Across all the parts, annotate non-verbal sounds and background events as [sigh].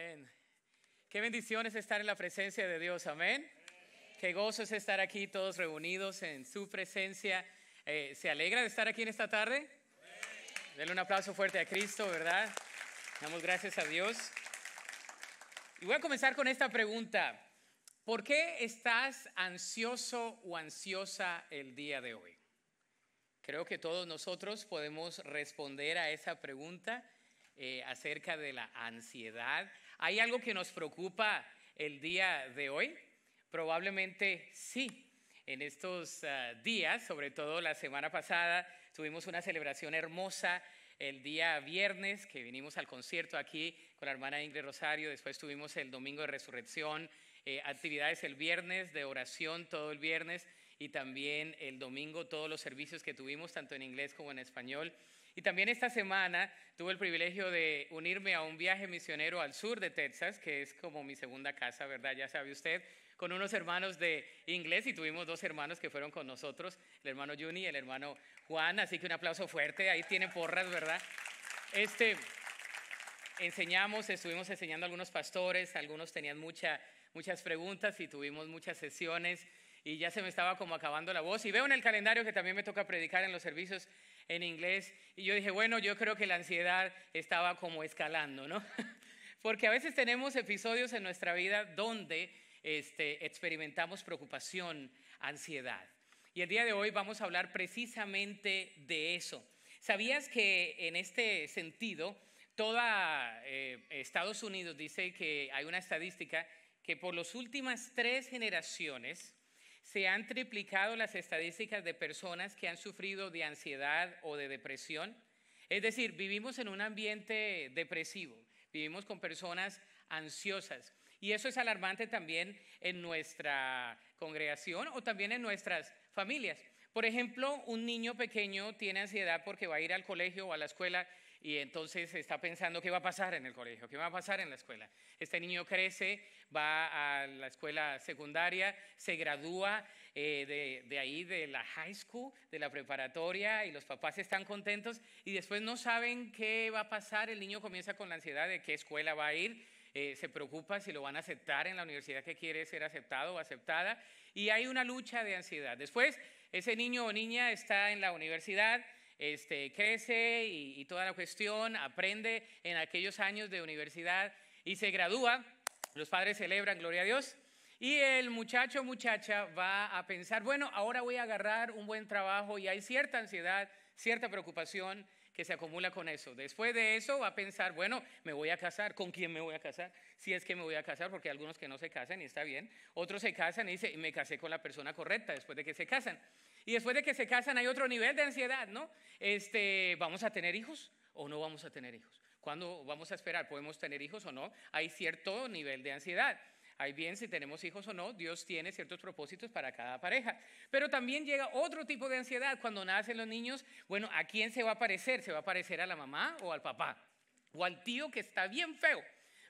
Amén. Qué bendición es estar en la presencia de Dios. Amén. Qué gozo es estar aquí todos reunidos en su presencia. Eh, ¿Se alegra de estar aquí en esta tarde? Denle un aplauso fuerte a Cristo, ¿verdad? Damos gracias a Dios. Y voy a comenzar con esta pregunta. ¿Por qué estás ansioso o ansiosa el día de hoy? Creo que todos nosotros podemos responder a esa pregunta eh, acerca de la ansiedad, ¿Hay algo que nos preocupa el día de hoy? Probablemente sí. En estos ah, días, sobre todo la semana pasada, tuvimos una celebración hermosa el día viernes que vinimos al concierto aquí con la hermana Ingrid Rosario, después tuvimos el domingo de resurrección, eh, actividades el viernes de oración todo el viernes y también el domingo todos los servicios que tuvimos tanto en inglés como en español. Y también esta semana tuve el privilegio de unirme a un viaje misionero al sur de Texas, que es como mi segunda casa, ¿verdad? Ya sabe usted, con unos hermanos de inglés y tuvimos dos hermanos que fueron con nosotros, el hermano Juni y el hermano Juan, así que un aplauso fuerte, ahí tiene porras, ¿verdad? Este, enseñamos, estuvimos enseñando a algunos pastores, algunos tenían muchas preguntas y tuvimos muchas sesiones y ya se me estaba como acabando la voz y veo en el calendario que también me toca predicar en los servicios en inglés. Y yo dije, bueno, yo creo que la ansiedad estaba como escalando, ¿no? [laughs] Porque a veces tenemos episodios en nuestra vida donde este, experimentamos preocupación, ansiedad. Y el día de hoy vamos a hablar precisamente de eso. ¿Sabías que en este sentido, toda eh, Estados Unidos dice que hay una estadística que por las últimas tres generaciones, se han triplicado las estadísticas de personas que han sufrido de ansiedad o de depresión. Es decir, vivimos en un ambiente depresivo, vivimos con personas ansiosas. Y eso es alarmante también en nuestra congregación o también en nuestras familias. Por ejemplo, un niño pequeño tiene ansiedad porque va a ir al colegio o a la escuela y entonces está pensando qué va a pasar en el colegio, qué va a pasar en la escuela. Este niño crece, va a la escuela secundaria, se gradúa eh, de, ahí, de la high school, de la preparatoria, y los papás están contentos y después no saben qué va a pasar. El niño comienza con la ansiedad de qué escuela va a ir. Eh, se preocupa si lo van a aceptar en la universidad que quiere ser aceptado o aceptada, y hay una lucha de ansiedad. Después, ese niño o niña está en la universidad, este, crece y, toda la cuestión, aprende en aquellos años de universidad y se gradúa. Los padres celebran, gloria a Dios. Y el muchacho muchacha va a pensar, bueno, ahora voy a agarrar un buen trabajo y hay cierta ansiedad, cierta preocupación que se acumula con eso. Después de eso va a pensar, bueno, me voy a casar, ¿con quién me voy a casar? Si es que me voy a casar, porque algunos que no se casan y está bien, otros se casan y dice me casé con la persona correcta después de que se casan. Y después de que se casan hay otro nivel de ansiedad, ¿no? Este, ¿Vamos a tener hijos o no vamos a tener hijos? ¿Cuándo vamos a esperar? ¿Podemos tener hijos o no? Hay cierto nivel de ansiedad. Hay bien, si tenemos hijos o no, Dios tiene ciertos propósitos para cada pareja. Pero también llega otro tipo de ansiedad cuando nacen los niños. Bueno, ¿a quién se va a parecer? ¿Se va a parecer a la mamá o al papá? O al tío que está bien feo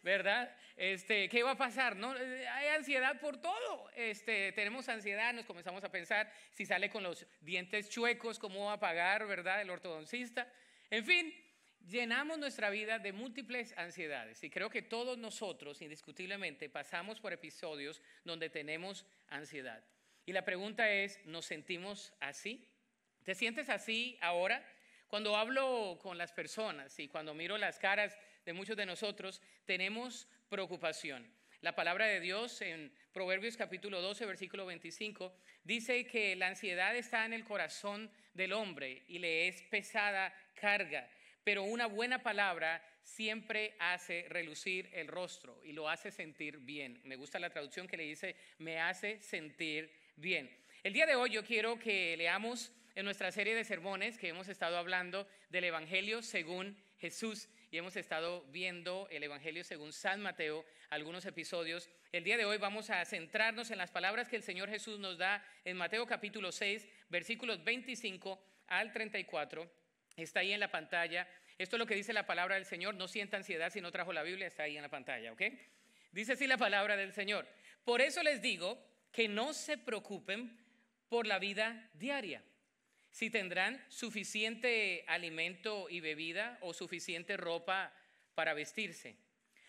¿verdad? Este, ¿Qué va a pasar? ¿No? Eh, hay ansiedad por todo. Este, tenemos ansiedad, nos comenzamos a pensar si sale con los dientes chuecos, cómo va a pagar, ¿verdad? El ortodoncista. En fin, llenamos nuestra vida de múltiples ansiedades y creo que todos nosotros, indiscutiblemente, pasamos por episodios donde tenemos ansiedad. Y la pregunta es, ¿nos sentimos así? ¿Te sientes así ahora? Cuando hablo con las personas y cuando miro las caras muchos de nosotros, tenemos preocupación. La palabra de Dios en Proverbios capítulo 12, versículo 25, dice que la ansiedad está en el corazón del hombre y le es pesada carga, pero una buena palabra siempre hace relucir el rostro y lo hace sentir bien. Me gusta la traducción que le dice, me hace sentir bien. El día de hoy yo quiero que leamos en nuestra serie de sermones que hemos estado hablando del Evangelio según Jesús y hemos estado viendo el Evangelio según San Mateo, algunos episodios. El día de hoy vamos a centrarnos en las palabras que el Señor Jesús nos da en Mateo capítulo 6, versículos 25 al 34. Está ahí en la pantalla. Esto es lo que dice la palabra del Señor. No sienta ansiedad si no trajo la Biblia, está ahí en la pantalla, ¿ok? Dice así la palabra del Señor. Por eso les digo que no se preocupen por la vida diaria si tendrán suficiente alimento y bebida o suficiente ropa para vestirse.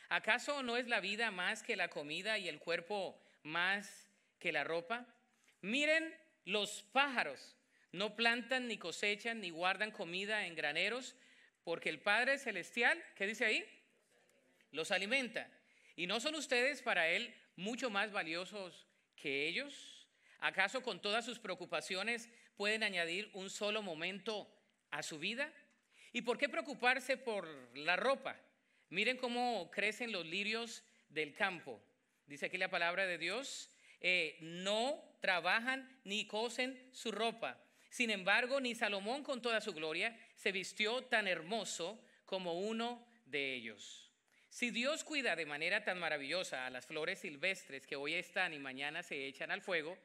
¿Acaso no es la vida más que la comida y el cuerpo más que la ropa? Miren los pájaros, no plantan ni cosechan ni guardan comida en graneros, porque el Padre Celestial, ¿qué dice ahí? Los alimenta. ¿Y no son ustedes para Él mucho más valiosos que ellos? ¿Acaso con todas sus preocupaciones pueden añadir un solo momento a su vida? ¿Y por qué preocuparse por la ropa? Miren cómo crecen los lirios del campo. Dice aquí la palabra de Dios, eh, no trabajan ni cosen su ropa. Sin embargo, ni Salomón con toda su gloria se vistió tan hermoso como uno de ellos. Si Dios cuida de manera tan maravillosa a las flores silvestres que hoy están y mañana se echan al fuego,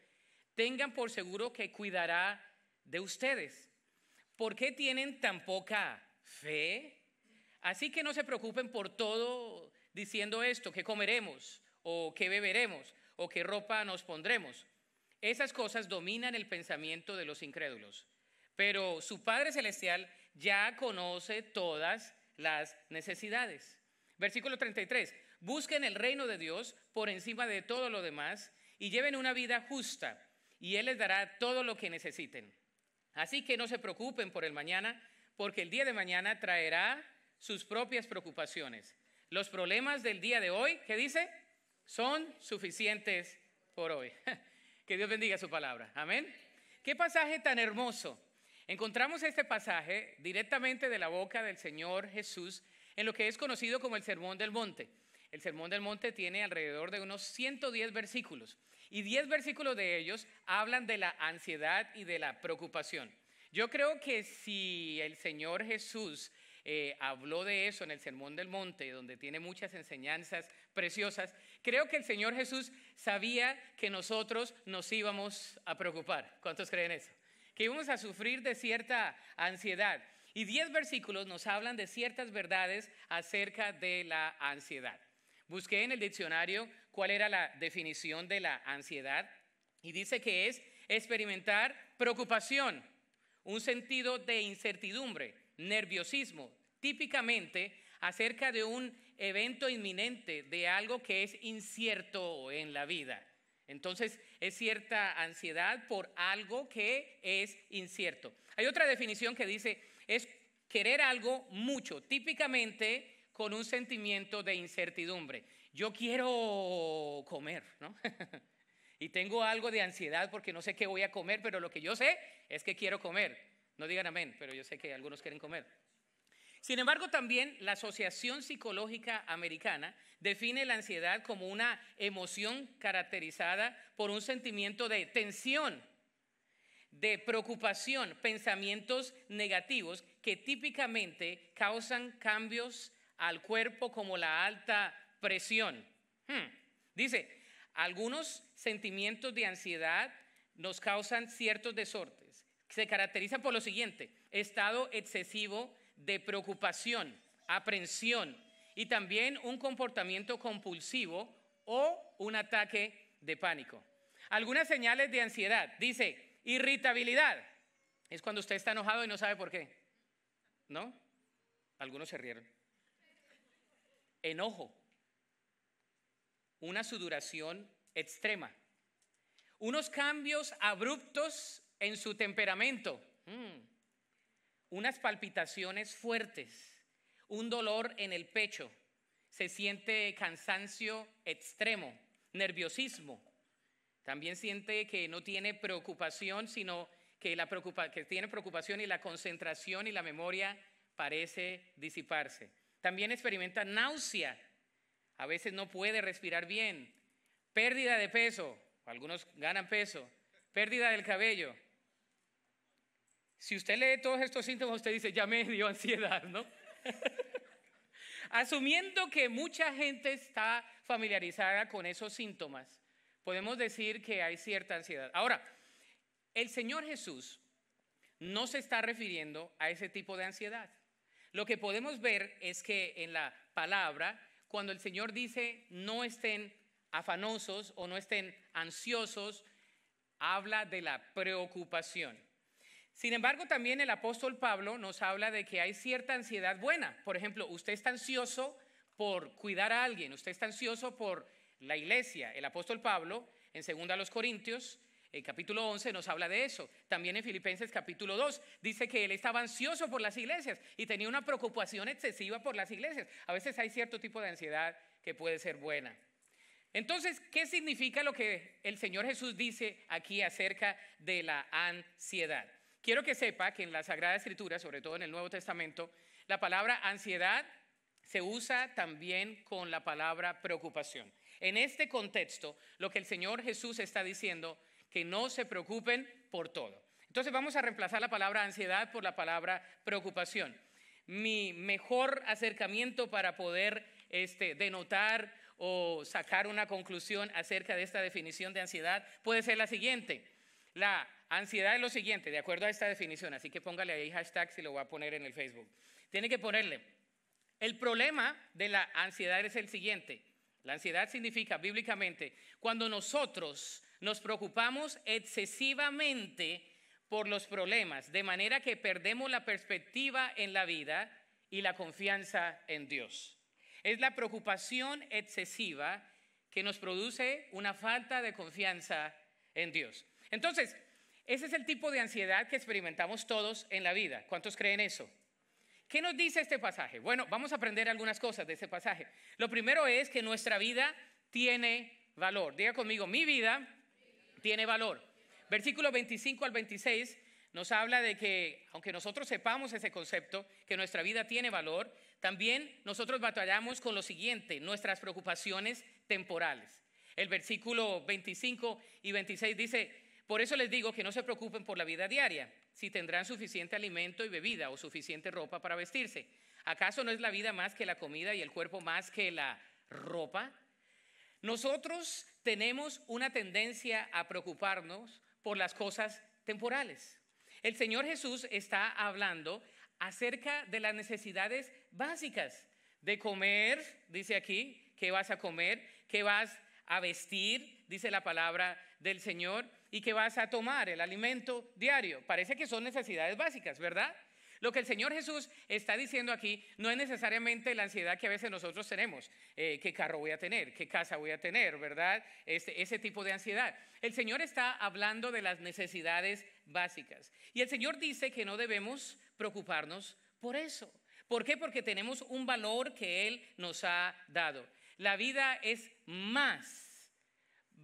tengan por seguro que cuidará de ustedes. ¿Por qué tienen tan poca fe? Así que no se preocupen por todo diciendo esto, qué comeremos o qué beberemos o qué ropa nos pondremos. Esas cosas dominan el pensamiento de los incrédulos. Pero su Padre Celestial ya conoce todas las necesidades. Versículo 33. Busquen el reino de Dios por encima de todo lo demás y lleven una vida justa y Él les dará todo lo que necesiten. Así que no se preocupen por el mañana, porque el día de mañana traerá sus propias preocupaciones. Los problemas del día de hoy, ¿qué dice? Son suficientes por hoy. [laughs] Que Dios bendiga su palabra. Amén. Qué pasaje tan hermoso. Encontramos este pasaje directamente de la boca del Señor Jesús en lo que es conocido como el Sermón del Monte. El Sermón del Monte tiene alrededor de unos 110 versículos. Y diez versículos de ellos hablan de la ansiedad y de la preocupación. Yo creo que si el Señor Jesús eh, habló de eso en el Sermón del Monte, donde tiene muchas enseñanzas preciosas, creo que el Señor Jesús sabía que nosotros nos íbamos a preocupar. ¿Cuántos creen eso? Que íbamos a sufrir de cierta ansiedad. Y diez versículos nos hablan de ciertas verdades acerca de la ansiedad. Busqué en el diccionario cuál era la definición de la ansiedad y dice que es experimentar preocupación, un sentido de incertidumbre, nerviosismo, típicamente acerca de un evento inminente, de algo que es incierto en la vida. Entonces es cierta ansiedad por algo que es incierto. Hay otra definición que dice, es querer algo mucho, típicamente con un sentimiento de incertidumbre yo quiero comer, ¿no? [laughs] y tengo algo de ansiedad porque no sé qué voy a comer, pero lo que yo sé es que quiero comer. No digan amén, pero yo sé que algunos quieren comer. Sin embargo, también la Asociación Psicológica Americana define la ansiedad como una emoción caracterizada por un sentimiento de tensión, de preocupación, pensamientos negativos que típicamente causan cambios al cuerpo como la alta presión. Hmm. Dice, algunos sentimientos de ansiedad nos causan ciertos desórdenes. Se caracterizan por lo siguiente, estado excesivo de preocupación, aprensión y también un comportamiento compulsivo o un ataque de pánico. Algunas señales de ansiedad, dice, irritabilidad. Es cuando usted está enojado y no sabe por qué. ¿No? Algunos se rieron. Enojo una sudoración extrema, unos cambios abruptos en su temperamento, mm. unas palpitaciones fuertes, un dolor en el pecho, se siente cansancio extremo, nerviosismo, también siente que no tiene preocupación, sino que, la que tiene preocupación y la concentración y la memoria parece disiparse. También experimenta náusea a veces no puede respirar bien, pérdida de peso, algunos ganan peso, pérdida del cabello. Si usted lee todos estos síntomas, usted dice, ya me [laughs] dio ansiedad, ¿no? [laughs] Asumiendo que mucha gente está familiarizada con esos síntomas, podemos decir que hay cierta ansiedad. Ahora, el Señor Jesús no se está refiriendo a ese tipo de ansiedad. Lo que podemos ver es que en la palabra cuando el Señor dice no estén afanosos o no estén ansiosos, habla de la preocupación. Sin embargo, también el apóstol Pablo nos habla de que hay cierta ansiedad buena. Por ejemplo, usted está ansioso por cuidar a alguien, usted está ansioso por la iglesia. El apóstol Pablo, en 2 Corintios, el capítulo 11 nos habla de eso. También en Filipenses capítulo 2 dice que él estaba ansioso por las iglesias y tenía una preocupación excesiva por las iglesias. A veces hay cierto tipo de ansiedad que puede ser buena. Entonces, ¿qué significa lo que el Señor Jesús dice aquí acerca de la ansiedad? Quiero que sepa que en la Sagrada Escritura, sobre todo en el Nuevo Testamento, la palabra ansiedad se usa también con la palabra preocupación. En este contexto, lo que el Señor Jesús está diciendo que no se preocupen por todo. Entonces vamos a reemplazar la palabra ansiedad por la palabra preocupación. Mi mejor acercamiento para poder este, denotar o sacar una conclusión acerca de esta definición de ansiedad puede ser la siguiente. La ansiedad es lo siguiente, de acuerdo a esta definición, así que póngale ahí hashtag si lo voy a poner en el Facebook. Tiene que ponerle. El problema de la ansiedad es el siguiente. La ansiedad significa bíblicamente cuando nosotros nos preocupamos excesivamente por los problemas, de manera que perdemos la perspectiva en la vida y la confianza en Dios. Es la preocupación excesiva que nos produce una falta de confianza en Dios. Entonces, ese es el tipo de ansiedad que experimentamos todos en la vida. ¿Cuántos creen eso? ¿Qué nos dice este pasaje? Bueno, vamos a aprender algunas cosas de este pasaje. Lo primero es que nuestra vida tiene valor. Diga conmigo, mi vida tiene valor. Versículo 25 al 26 nos habla de que, aunque nosotros sepamos ese concepto, que nuestra vida tiene valor, también nosotros batallamos con lo siguiente, nuestras preocupaciones temporales. El versículo 25 y 26 dice, por eso les digo que no se preocupen por la vida diaria, si tendrán suficiente alimento y bebida o suficiente ropa para vestirse. ¿Acaso no es la vida más que la comida y el cuerpo más que la ropa? Nosotros tenemos una tendencia a preocuparnos por las cosas temporales. El Señor Jesús está hablando acerca de las necesidades básicas de comer, dice aquí, qué vas a comer, qué vas a vestir, dice la palabra del Señor, y qué vas a tomar, el alimento diario. Parece que son necesidades básicas, ¿verdad? Lo que el Señor Jesús está diciendo aquí no es necesariamente la ansiedad que a veces nosotros tenemos, eh, qué carro voy a tener, qué casa voy a tener, ¿verdad? Este, ese tipo de ansiedad. El Señor está hablando de las necesidades básicas. Y el Señor dice que no debemos preocuparnos por eso. ¿Por qué? Porque tenemos un valor que Él nos ha dado. La vida es más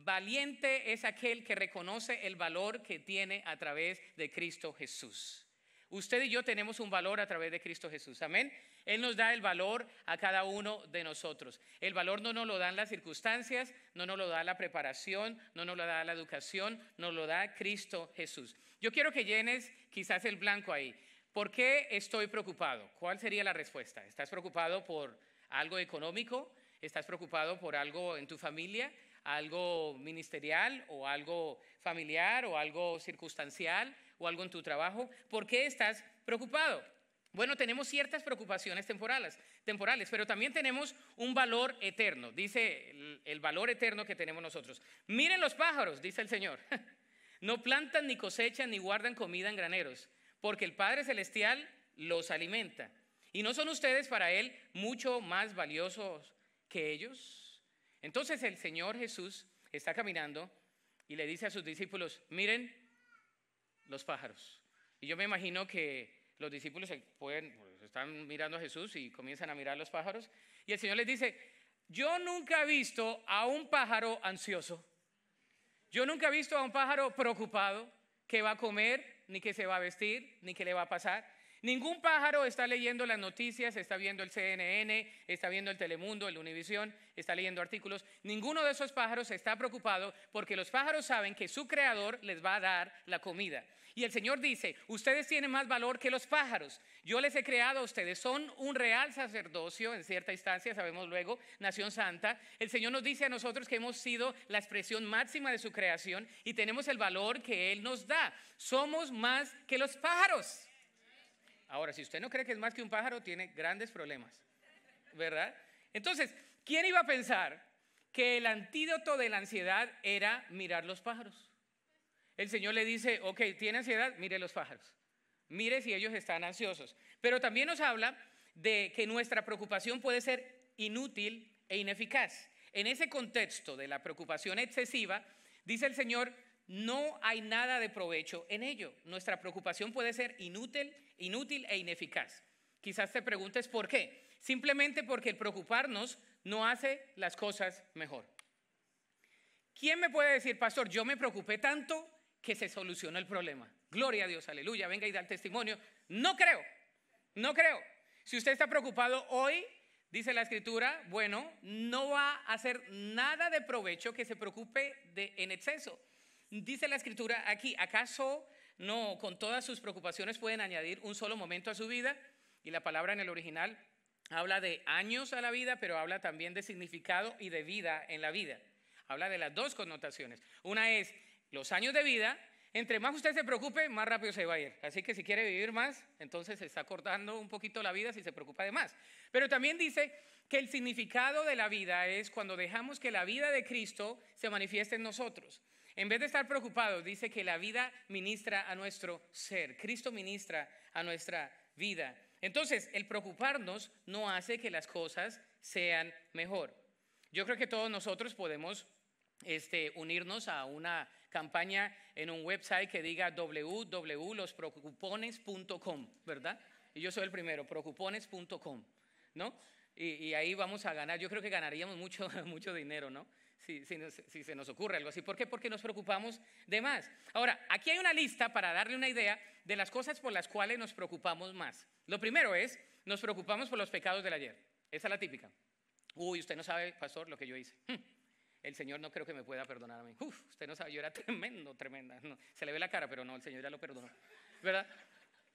Valiente es aquel que reconoce el valor que tiene a través de Cristo Jesús. Usted y yo tenemos un valor a través de Cristo Jesús. Amén. Él nos da el valor a cada uno de nosotros. El valor no nos lo dan las circunstancias, no nos lo da la preparación, no nos lo da la educación, nos lo da Cristo Jesús. Yo quiero que llenes quizás el blanco ahí. ¿Por qué estoy preocupado? ¿Cuál sería la respuesta? ¿Estás preocupado por algo económico? ¿Estás preocupado por algo en tu familia? algo ministerial o algo familiar o algo circunstancial o algo en tu trabajo, ¿por qué estás preocupado? Bueno, tenemos ciertas preocupaciones temporales, temporales, pero también tenemos un valor eterno, dice el valor eterno que tenemos nosotros. Miren los pájaros, dice el Señor. [laughs] No plantan ni cosechan ni guardan comida en graneros, porque el Padre Celestial los alimenta. ¿Y no son ustedes para Él mucho más valiosos que ellos? Entonces el Señor Jesús está caminando y le dice a sus discípulos, miren, los pájaros. Y yo me imagino que los discípulos pueden, pues, están mirando a Jesús y comienzan a mirar los pájaros. Y el Señor les dice, yo nunca he visto a un pájaro ansioso. Yo nunca he visto a un pájaro preocupado que va a comer, ni que se va a vestir, ni que le va a pasar. Ningún pájaro está leyendo las noticias, está viendo el CNN, está viendo el Telemundo, el Univisión, está leyendo artículos. Ninguno de esos pájaros está preocupado porque los pájaros saben que su creador les va a dar la comida. Y el Señor dice, ustedes tienen más valor que los pájaros. Yo les he creado a ustedes. Son un real sacerdocio, en cierta instancia, sabemos luego, nación santa. El Señor nos dice a nosotros que hemos sido la expresión máxima de su creación y tenemos el valor que Él nos da. Somos más que los pájaros. Ahora, si usted no cree que es más que un pájaro, tiene grandes problemas. ¿Verdad? Entonces, ¿quién iba a pensar que el antídoto de la ansiedad era mirar los pájaros? El Señor le dice, ok, tiene ansiedad, mire los pájaros, mire si ellos están ansiosos. Pero también nos habla de que nuestra preocupación puede ser inútil e ineficaz. En ese contexto de la preocupación excesiva, dice el Señor, no hay nada de provecho en ello. Nuestra preocupación puede ser inútil, inútil e ineficaz. Quizás te preguntes por qué. Simplemente porque el preocuparnos no hace las cosas mejor. ¿Quién me puede decir, pastor, yo me preocupé tanto que se solucionó el problema. Gloria a Dios, aleluya, venga y da el testimonio. No creo, no creo. Si usted está preocupado hoy, dice la escritura, bueno, no va a hacer nada de provecho que se preocupe de, en exceso. Dice la escritura aquí, ¿acaso no con todas sus preocupaciones pueden añadir un solo momento a su vida? Y la palabra en el original habla de años a la vida, pero habla también de significado y de vida en la vida. Habla de las dos connotaciones. Una es los años de vida, entre más usted se preocupe, más rápido se va a ir. Así que si quiere vivir más, entonces se está cortando un poquito la vida si se preocupa de más. Pero también dice que el significado de la vida es cuando dejamos que la vida de Cristo se manifieste en nosotros. En vez de estar preocupados, dice que la vida ministra a nuestro ser. Cristo ministra a nuestra vida. Entonces, el preocuparnos no hace que las cosas sean mejor. Yo creo que todos nosotros podemos este, unirnos a una campaña en un website que diga www.losprocupones.com, ¿verdad? Y yo soy el primero, procupones.com, ¿no? Y, ahí vamos a ganar, yo creo que ganaríamos mucho, [laughs] mucho dinero, ¿no? Si, se nos ocurre algo así. ¿Por qué? Porque nos preocupamos de más. Ahora, aquí hay una lista para darle una idea de las cosas por las cuales nos preocupamos más. Lo primero es, nos preocupamos por los pecados del ayer. Esa es la típica. Uy, usted no sabe, pastor, lo que yo hice. Hmm el Señor no creo que me pueda perdonar a mí. Uf, usted no sabe, yo era tremendo, tremenda. se le ve la cara, pero no, el Señor ya lo perdonó. ¿Verdad?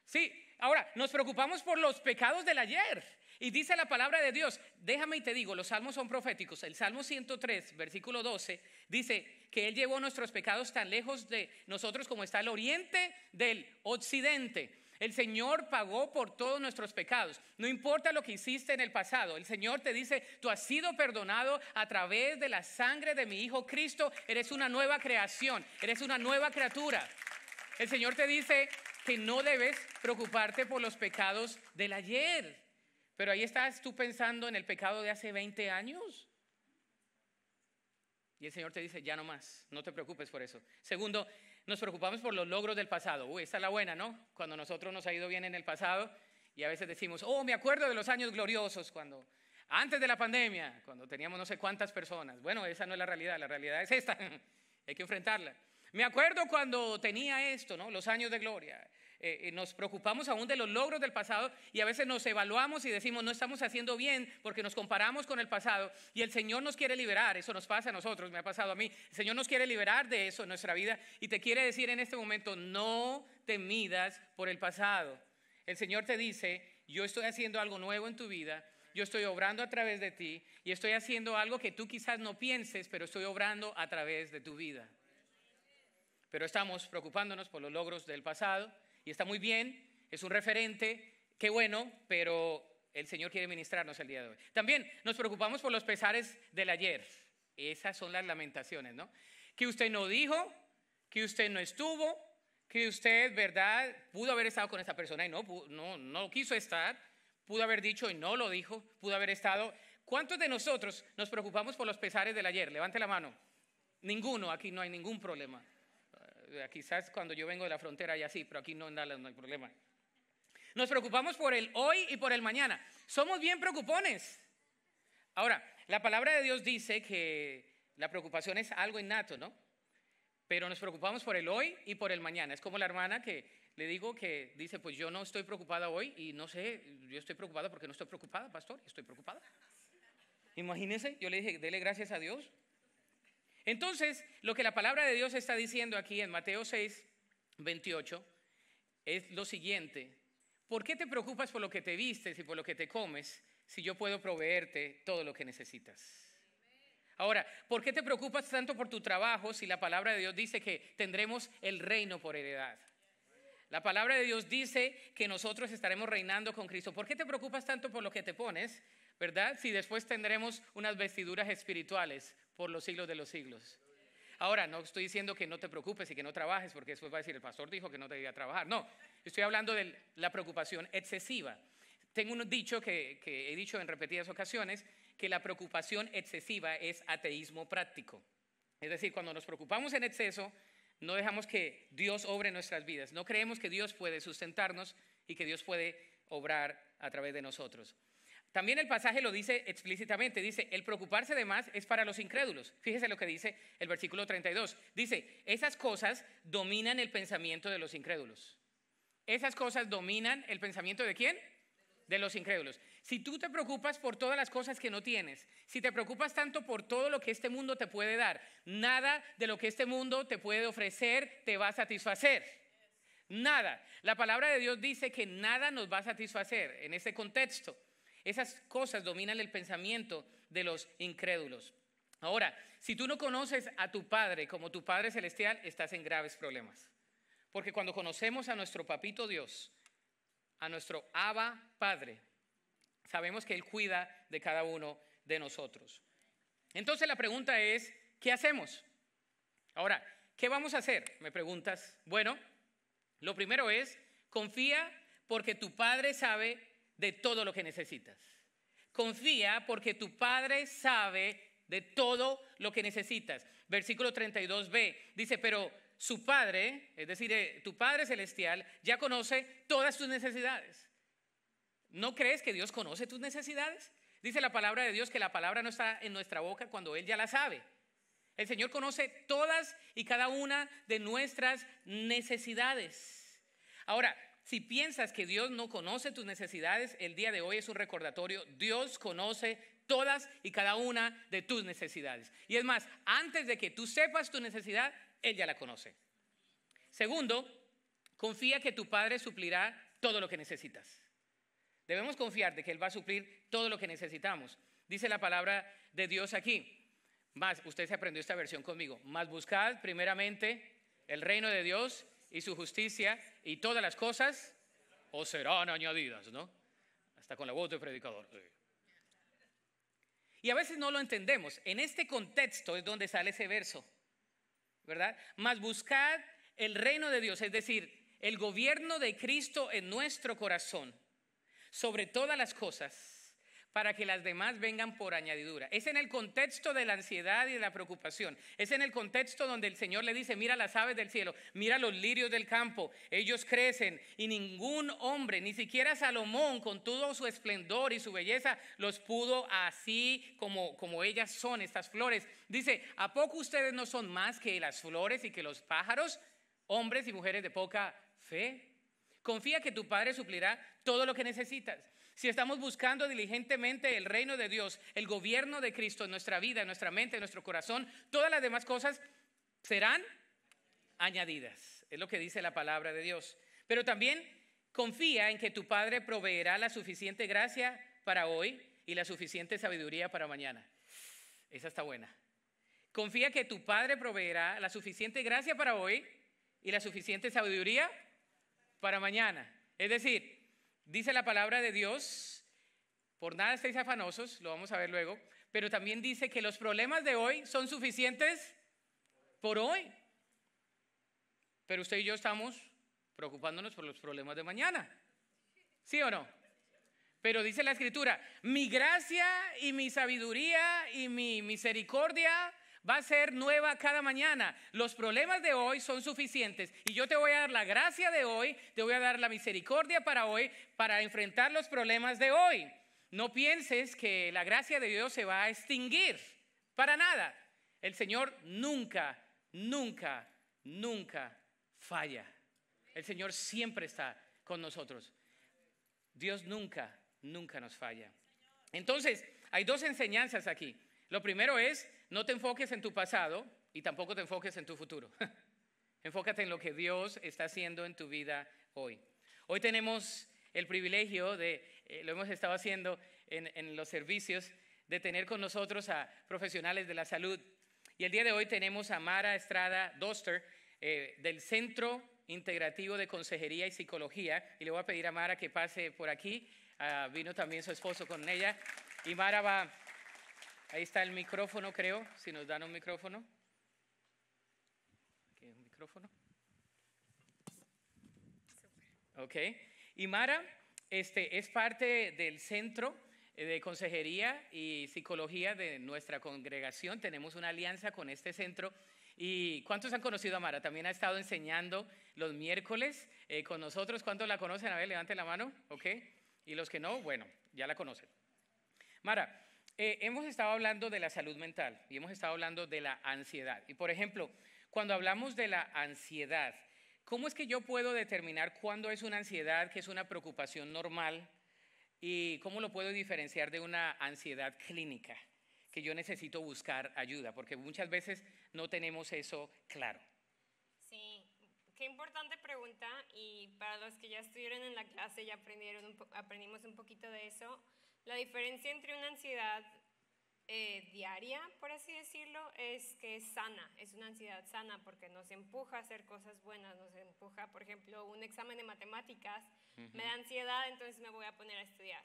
Sí, ahora nos preocupamos por los pecados del ayer. Y dice la palabra de Dios, déjame y te digo, los salmos son proféticos. El Salmo 103, versículo 12, dice que Él llevó nuestros pecados tan lejos de nosotros como está el oriente del occidente. El Señor pagó por todos nuestros pecados. No importa lo que hiciste en el pasado. El Señor te dice, tú has sido perdonado a través de la sangre de mi Hijo Cristo. Eres una nueva creación. Eres una nueva criatura. El Señor te dice que no debes preocuparte por los pecados del ayer. Pero ahí estás tú pensando en el pecado de hace 20 años. Y el Señor te dice, ya no más, no te preocupes por eso. Segundo, nos preocupamos por los logros del pasado. Uy, esta es la buena, ¿no? Cuando nosotros nos ha ido bien en el pasado y a veces decimos, oh, me acuerdo de los años gloriosos cuando antes de la pandemia, cuando teníamos no sé cuántas personas. Bueno, esa no es la realidad, la realidad es esta, [laughs] hay que enfrentarla. Me acuerdo cuando tenía esto, ¿no? Los años de gloria. Eh, eh, nos preocupamos aún de los logros del pasado y a veces nos evaluamos y decimos no estamos haciendo bien porque nos comparamos con el pasado y el Señor nos quiere liberar, eso nos pasa a nosotros, me ha pasado a mí, el Señor nos quiere liberar de eso en nuestra vida y te quiere decir en este momento no te midas por el pasado. El Señor te dice, yo estoy haciendo algo nuevo en tu vida, yo estoy obrando a través de ti y estoy haciendo algo que tú quizás no pienses, pero estoy obrando a través de tu vida. Pero estamos preocupándonos por los logros del pasado, y está muy bien, es un referente, qué bueno, pero el Señor quiere ministrarnos el día de hoy. También nos preocupamos por los pesares del ayer. Esas son las lamentaciones, ¿no? Que usted no dijo, que usted no estuvo, que usted, ¿verdad? Pudo haber estado con esta persona y no, no, no quiso estar, pudo haber dicho y no lo dijo, pudo haber estado. ¿Cuántos de nosotros nos preocupamos por los pesares del ayer? Levante la mano. Ninguno, aquí no hay ningún problema. Eh, quizás cuando yo vengo de la frontera ya sí, pero aquí no, no hay problema. Nos preocupamos por el hoy y por el mañana. Somos bien preocupones. Ahora, la palabra de Dios dice que la preocupación es algo innato, ¿no? Pero nos preocupamos por el hoy y por el mañana. Es como la hermana que le digo que dice, pues yo no estoy preocupada hoy y no sé, yo estoy preocupada porque no estoy preocupada, pastor, estoy preocupada. Imagínense, yo le dije, dele gracias a Dios entonces, lo que la palabra de Dios está diciendo aquí en Mateo 6, 28, es lo siguiente. ¿Por qué te preocupas por lo que te vistes y por lo que te comes si yo puedo proveerte todo lo que necesitas? Ahora, ¿por qué te preocupas tanto por tu trabajo si la palabra de Dios dice que tendremos el reino por heredad? La palabra de Dios dice que nosotros estaremos reinando con Cristo. ¿Por qué te preocupas tanto por lo que te pones ¿verdad? Si después tendremos unas vestiduras espirituales por los siglos de los siglos. Ahora, no estoy diciendo que no te preocupes y que no trabajes, porque después va a decir, el pastor dijo que no te debía trabajar. No, estoy hablando de la preocupación excesiva. Tengo un dicho que, que he dicho en repetidas ocasiones, que la preocupación excesiva es ateísmo práctico. Es decir, cuando nos preocupamos en exceso, no dejamos que Dios obre nuestras vidas, no creemos que Dios puede sustentarnos y que Dios puede obrar a través de nosotros. También el pasaje lo dice explícitamente, dice, el preocuparse de más es para los incrédulos. Fíjese lo que dice el versículo 32. Dice, esas cosas dominan el pensamiento de los incrédulos. Esas cosas dominan el pensamiento de quién? De los incrédulos. Si tú te preocupas por todas las cosas que no tienes, si te preocupas tanto por todo lo que este mundo te puede dar, nada de lo que este mundo te puede ofrecer te va a satisfacer. Nada. La palabra de Dios dice que nada nos va a satisfacer en este contexto. Esas cosas dominan el pensamiento de los incrédulos. Ahora, si tú no conoces a tu Padre como tu Padre Celestial, estás en graves problemas. Porque cuando conocemos a nuestro papito Dios, a nuestro Abba Padre, sabemos que Él cuida de cada uno de nosotros. Entonces la pregunta es, ¿qué hacemos? Ahora, ¿qué vamos a hacer? Me preguntas. Bueno, lo primero es, confía porque tu Padre sabe de todo lo que necesitas. Confía porque tu Padre sabe de todo lo que necesitas. Versículo 32b dice, pero su Padre, es decir, eh, tu Padre Celestial, ya conoce todas tus necesidades. ¿No crees que Dios conoce tus necesidades? Dice la palabra de Dios que la palabra no está en nuestra boca cuando Él ya la sabe. El Señor conoce todas y cada una de nuestras necesidades. Ahora, si piensas que Dios no conoce tus necesidades, el día de hoy es un recordatorio. Dios conoce todas y cada una de tus necesidades. Y es más, antes de que tú sepas tu necesidad, Él ya la conoce. Segundo, confía que tu Padre suplirá todo lo que necesitas. Debemos confiar de que Él va a suplir todo lo que necesitamos. Dice la palabra de Dios aquí. Más, usted se aprendió esta versión conmigo. Más buscad primeramente el reino de Dios y su justicia y todas las cosas o serán añadidas, ¿no? Hasta con la voz del predicador. Y a veces no lo entendemos. En este contexto es donde sale ese verso, ¿verdad? Mas buscad el reino de Dios, es decir, el gobierno de Cristo en nuestro corazón, sobre todas las cosas para que las demás vengan por añadidura. Es en el contexto de la ansiedad y de la preocupación. Es en el contexto donde el Señor le dice, mira las aves del cielo, mira los lirios del campo, ellos crecen y ningún hombre, ni siquiera Salomón, con todo su esplendor y su belleza, los pudo así como, como ellas son, estas flores. Dice, ¿a poco ustedes no son más que las flores y que los pájaros, hombres y mujeres de poca fe? Confía que tu Padre suplirá todo lo que necesitas. Si estamos buscando diligentemente el reino de Dios, el gobierno de Cristo en nuestra vida, en nuestra mente, en nuestro corazón, todas las demás cosas serán añadidas. Es lo que dice la palabra de Dios. Pero también confía en que tu Padre proveerá la suficiente gracia para hoy y la suficiente sabiduría para mañana. Esa está buena. Confía que tu Padre proveerá la suficiente gracia para hoy y la suficiente sabiduría para mañana. Es decir, Dice la palabra de Dios, por nada estéis afanosos, lo vamos a ver luego, pero también dice que los problemas de hoy son suficientes por hoy. Pero usted y yo estamos preocupándonos por los problemas de mañana. ¿Sí o no? Pero dice la escritura, mi gracia y mi sabiduría y mi misericordia va a ser nueva cada mañana. Los problemas de hoy son suficientes y yo te voy a dar la gracia de hoy, te voy a dar la misericordia para hoy, para enfrentar los problemas de hoy. No pienses que la gracia de Dios se va a extinguir, para nada. El Señor nunca, nunca, nunca falla. El Señor siempre está con nosotros. Dios nunca, nunca nos falla. Entonces, hay dos enseñanzas aquí. Lo primero es no te enfoques en tu pasado y tampoco te enfoques en tu futuro. [laughs] Enfócate en lo que Dios está haciendo en tu vida hoy. Hoy tenemos el privilegio de, eh, lo hemos estado haciendo en, los servicios, de tener con nosotros a profesionales de la salud. Y el día de hoy tenemos a Mara Estrada Doster eh, del Centro Integrativo de Consejería y Psicología. Y le voy a pedir a Mara que pase por aquí. Ah, vino también su esposo con ella. Y Mara va Ahí está el micrófono, creo, si nos dan un micrófono. Aquí un micrófono. Ok. Y Mara este, es parte del centro eh, de consejería y psicología de nuestra congregación. Tenemos una alianza con este centro. ¿Y cuántos han conocido a Mara? También ha estado enseñando los miércoles eh, con nosotros. ¿Cuántos la conocen? A ver, levanten la mano. Ok. Y los que no, bueno, ya la conocen. Mara, eh, hemos estado hablando de la salud mental y hemos estado hablando de la ansiedad. Y por ejemplo, cuando hablamos de la ansiedad, ¿cómo es que yo puedo determinar cuándo es una ansiedad que es una preocupación normal y cómo lo puedo diferenciar de una ansiedad clínica? que yo necesito buscar ayuda, porque muchas veces no tenemos eso claro. Sí, qué importante pregunta y para los que ya estuvieron en la clase ya aprendieron aprendimos un poquito de eso. La diferencia entre una ansiedad eh, diaria, por así decirlo, es que es sana, es una ansiedad sana porque nos empuja a hacer cosas buenas, nos empuja, por ejemplo, un examen de matemáticas, me da ansiedad, entonces me voy a poner a estudiar.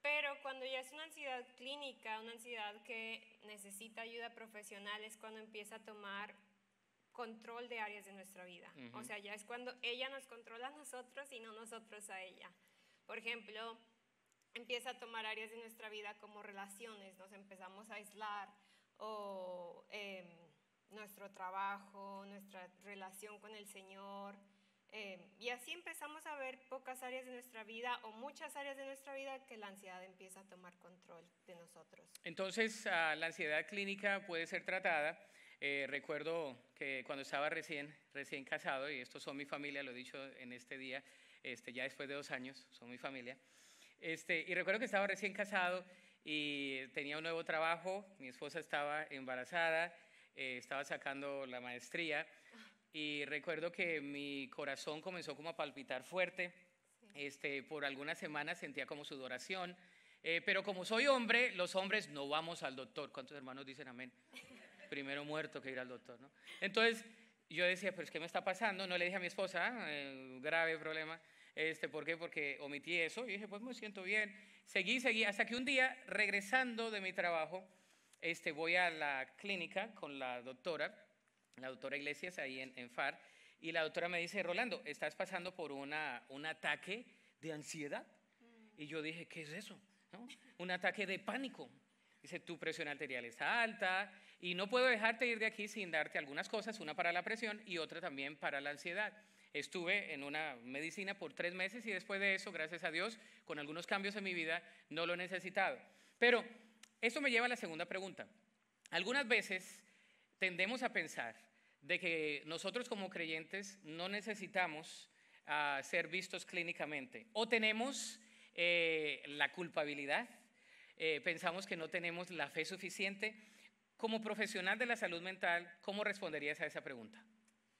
Pero cuando ya es una ansiedad clínica, una ansiedad que necesita ayuda profesional, es cuando empieza a tomar control de áreas de nuestra vida. O sea, ya es cuando ella nos controla a nosotros y no nosotros a ella. Por ejemplo, empieza a tomar áreas de nuestra vida como relaciones, nos empezamos a aislar o em, nuestro trabajo, nuestra relación con el Señor. Em, y así empezamos a ver pocas áreas de nuestra vida o muchas áreas de nuestra vida que la ansiedad empieza a tomar control de nosotros. Entonces, ah, la ansiedad clínica puede ser tratada. Eh, recuerdo que cuando estaba recién, recién casado, y estos son mi familia, lo he dicho en este día, este, ya después de dos años, son mi familia, este, y recuerdo que estaba recién casado y tenía un nuevo trabajo, mi esposa estaba embarazada, eh, estaba sacando la maestría y recuerdo que mi corazón comenzó como a palpitar fuerte. Este, por algunas semanas sentía como sudoración, eh, pero como soy hombre, los hombres no vamos al doctor. ¿Cuántos hermanos dicen amén? Primero muerto que ir al doctor, Entonces yo decía, pero es que me está pasando, no le dije a mi esposa, ah, eh, grave problema. Este, ¿Por qué? Porque omití eso. Y dije, pues me siento bien. Seguí, seguí, hasta que un día, regresando de mi trabajo, este, voy a la clínica con la doctora, la doctora Iglesias, ahí en, en FAR, y la doctora me dice, Rolando, estás pasando por un ataque de ansiedad. Mm. Y yo dije, ¿qué es eso? Un ataque de pánico. Dice, tu presión arterial está alta y no puedo dejarte ir de aquí sin darte algunas cosas, una para la presión y otra también para la ansiedad estuve en una medicina por tres meses y después de eso, gracias a Dios, con algunos cambios en mi vida, no lo he necesitado. Pero eso me lleva a la segunda pregunta. Algunas veces tendemos a pensar de que nosotros como creyentes no necesitamos ah, ser vistos clínicamente o tenemos eh, la culpabilidad, eh, pensamos que no tenemos la fe suficiente. Como profesional de la salud mental, ¿cómo responderías a esa pregunta?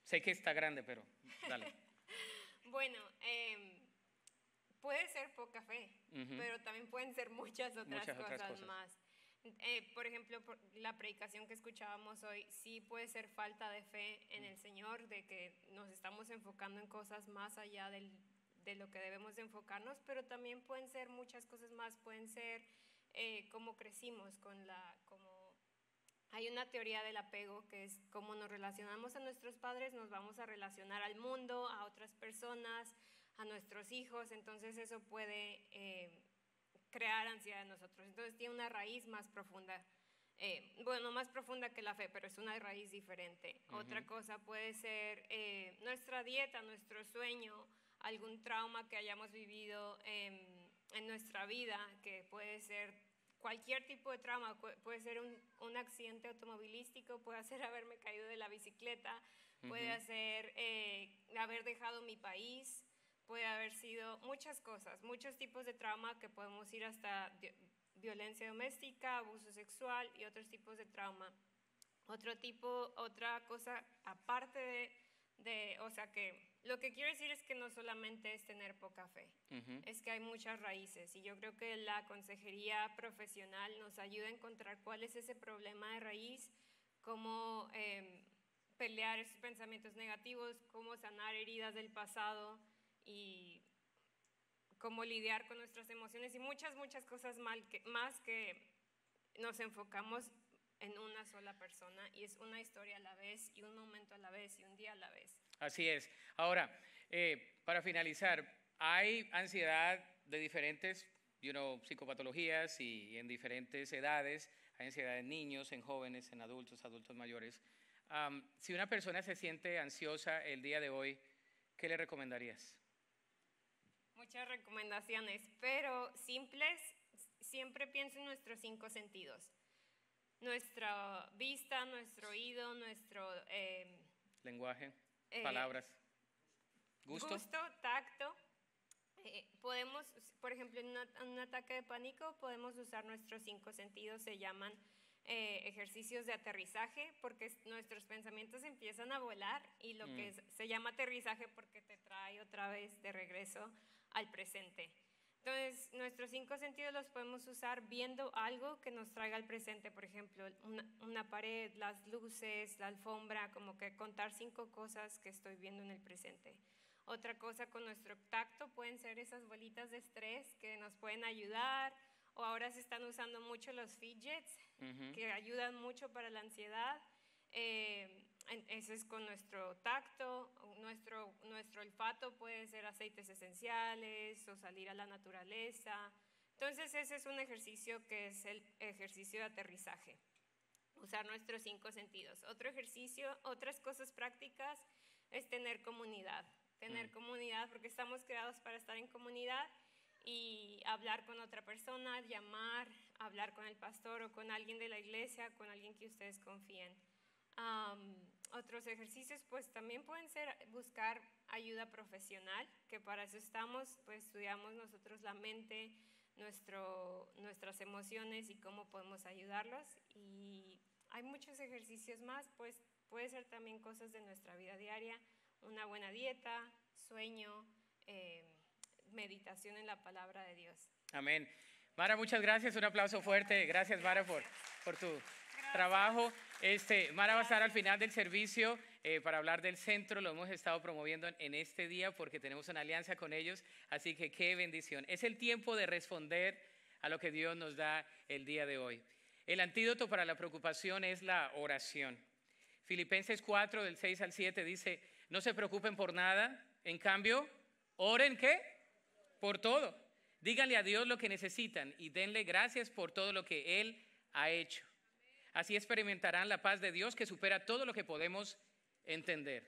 Sé que está grande, pero dale. [laughs] bueno, em, puede ser poca fe, pero también pueden ser muchas otras, cosas, más. Eh, por ejemplo, la predicación que escuchábamos hoy, sí puede ser falta de fe en mm. el Señor, de que nos estamos enfocando en cosas más allá de lo que debemos enfocarnos, pero también pueden ser muchas cosas más, pueden ser eh, cómo crecimos con la, como hay una teoría del apego que es cómo nos relacionamos a nuestros padres, nos vamos a relacionar al mundo, a otras personas, a nuestros hijos, entonces eso puede eh, crear ansiedad en nosotros. Entonces tiene una raíz más profunda, eh, bueno, más profunda que la fe, pero es una raíz diferente. Otra cosa puede ser eh, nuestra dieta, nuestro sueño, algún trauma que hayamos vivido em, en nuestra vida, que puede ser cualquier tipo de trauma, puede ser un, accidente automovilístico, puede ser [laughs] haberme caído de la bicicleta, puede ser eh, haber dejado mi país, puede haber sido muchas cosas, muchos tipos de trauma que podemos ir hasta violencia doméstica, abuso sexual y otros tipos de trauma. Otro tipo, otra cosa aparte de, de o sea que lo que quiero decir es que no solamente es tener poca fe, es que hay muchas raíces y yo creo que la consejería profesional nos ayuda a encontrar cuál es ese problema de raíz, cómo em, pelear esos pensamientos negativos, cómo sanar heridas del pasado y cómo lidiar con nuestras emociones y muchas, muchas cosas más que nos enfocamos en una sola persona y es una historia a la vez y un momento a la vez y un día a la vez. Así es. Ahora, eh, para finalizar, hay ansiedad de diferentes you know, psicopatologías y en diferentes edades. Hay ansiedad en niños, en jóvenes, en adultos, adultos mayores. si una persona se siente ansiosa el día de hoy, ¿qué le recomendarías? Muchas recomendaciones, pero simples, siempre pienso en nuestros cinco sentidos. Nuestra vista, nuestro oído, nuestro... Eh, lenguaje. Eh, palabras. Gusto. tacto. Eh, podemos, por ejemplo, en, un ataque de pánico podemos usar nuestros cinco sentidos, se llaman eh, ejercicios de aterrizaje, porque nuestros pensamientos empiezan a volar y lo que mm. se llama aterrizaje porque te trae otra vez de regreso al presente. Entonces, nuestros cinco sentidos los podemos usar viendo algo que nos traiga al presente, por ejemplo, una, pared, las luces, la alfombra, como que contar cinco cosas que estoy viendo en el presente. Otra cosa con nuestro tacto pueden ser esas bolitas de estrés que nos pueden ayudar, o ahora se están usando mucho los fidgets, que ayudan mucho para la ansiedad. Eh, ese es con nuestro tacto, nuestro, nuestro olfato puede ser aceites esenciales o salir a la naturaleza. Entonces ese es un ejercicio que es el ejercicio de aterrizaje, usar nuestros cinco sentidos. Otro ejercicio, otras cosas prácticas es tener comunidad, tener mm. comunidad porque estamos creados para estar en comunidad y hablar con otra persona, llamar, hablar con el pastor o con alguien de la iglesia, con alguien que ustedes confíen otros ejercicios, pues también pueden ser buscar ayuda profesional, que para eso estamos, pues estudiamos nosotros la mente, nuestro, nuestras emociones y cómo podemos ayudarlos. Y hay muchos ejercicios más, pues puede ser también cosas de nuestra vida diaria, una buena dieta, sueño, eh, meditación en la palabra de Dios. Amén. Mara, muchas gracias, un aplauso fuerte. Gracias, Mara, por, tu trabajo. Este, Mara va a estar al final del servicio eh, para hablar del centro. Lo hemos estado promoviendo en, este día porque tenemos una alianza con ellos. Así que qué bendición. Es el tiempo de responder a lo que Dios nos da el día de hoy. El antídoto para la preocupación es la oración. Filipenses 4, del 6 al 7 dice, no se preocupen por nada. En cambio, oren qué? Por todo. Díganle a Dios lo que necesitan y denle gracias por todo lo que Él ha hecho. Así experimentarán la paz de Dios que supera todo lo que podemos entender.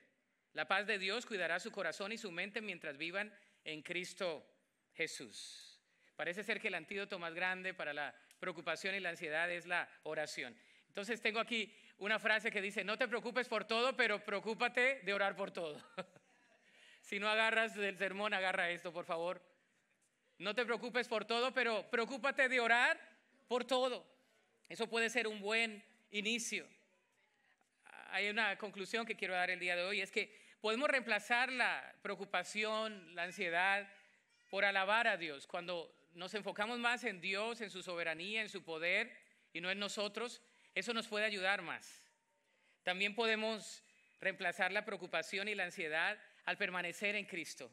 La paz de Dios cuidará su corazón y su mente mientras vivan en Cristo Jesús. Parece ser que el antídoto más grande para la preocupación y la ansiedad es la oración. Entonces tengo aquí una frase que dice, no te preocupes por todo, pero preocúpate de orar por todo. [laughs] si no agarras del sermón, agarra esto, por favor. No te preocupes por todo, pero preocúpate de orar por todo. Eso puede ser un buen inicio. Hay una conclusión que quiero dar el día de hoy, es que podemos reemplazar la preocupación, la ansiedad, por alabar a Dios. Cuando nos enfocamos más en Dios, en su soberanía, en su poder y no en nosotros, eso nos puede ayudar más. También podemos reemplazar la preocupación y la ansiedad al permanecer en Cristo.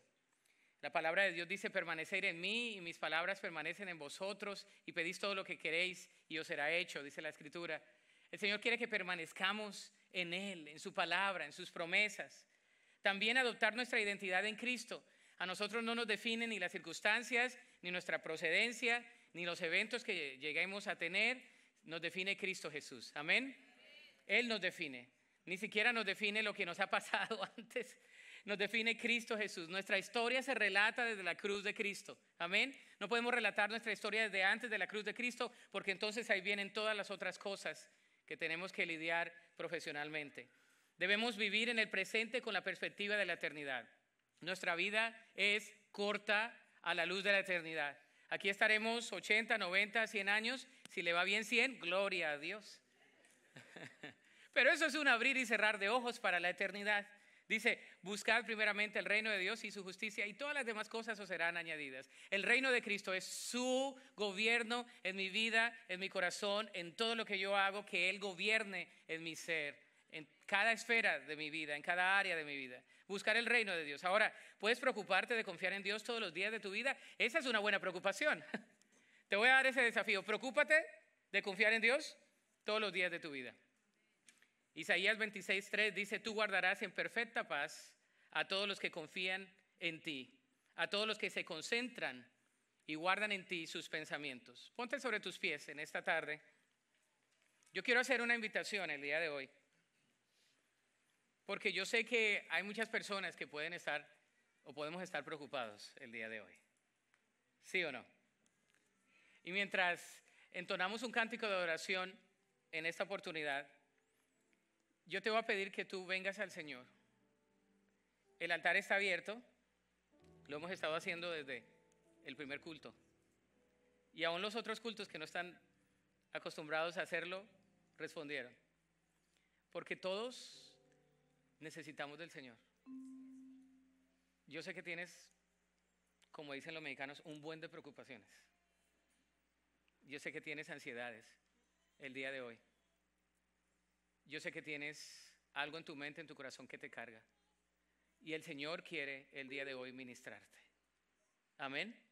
La palabra de Dios dice, permanecer en mí y mis palabras permanecen en vosotros y pedís todo lo que queréis y os será hecho, dice la escritura. El Señor quiere que permanezcamos en Él, en su palabra, en sus promesas. También adoptar nuestra identidad en Cristo. A nosotros no nos definen ni las circunstancias, ni nuestra procedencia, ni los eventos que lleguemos a tener. Nos define Cristo Jesús. Amén. Él nos define. Ni siquiera nos define lo que nos ha [laughs] pasado antes nos define Cristo Jesús. Nuestra historia se relata desde la cruz de Cristo. Amén. No podemos relatar nuestra historia desde antes de la cruz de Cristo porque entonces ahí vienen todas las otras cosas que tenemos que lidiar profesionalmente. Debemos vivir en el presente con la perspectiva de la eternidad. Nuestra vida es corta a la luz de la eternidad. Aquí estaremos 80, 90, 100 años. Si le va bien 100, gloria a Dios. [laughs] Pero eso es un abrir y cerrar de ojos para la eternidad. Dice, Buscar primeramente el reino de Dios y su justicia y todas las demás cosas os serán añadidas. El reino de Cristo es su gobierno en mi vida, en mi corazón, en todo lo que yo hago, que Él gobierne en mi ser, en cada esfera de mi vida, en cada área de mi vida. Buscar el reino de Dios. Ahora, ¿puedes preocuparte de confiar en Dios todos los días de tu vida? Esa es una buena preocupación. [laughs] Te voy a dar ese desafío. Preocúpate de confiar en Dios todos los días de tu vida. Isaías 26:3 dice, tú guardarás en perfecta paz a todos los que confían en ti, a todos los que se concentran y guardan en ti sus pensamientos. Ponte sobre tus pies en esta tarde. Yo quiero hacer una invitación el día de hoy, porque yo sé que hay muchas personas que pueden estar o podemos estar preocupados el día de hoy. ¿Sí o no? Y mientras entonamos un cántico de oración en esta oportunidad, yo te voy a pedir que tú vengas al Señor. El altar está abierto, lo hemos estado haciendo desde el primer culto. Y aún los otros cultos que no están acostumbrados a hacerlo, respondieron. Porque todos necesitamos del Señor. Yo sé que tienes, como dicen los mexicanos, un buen de preocupaciones. Yo sé que tienes ansiedades el día de hoy yo sé que tienes algo en tu mente, en tu corazón que te carga. Y el Señor quiere el día de hoy ministrarte. Amén.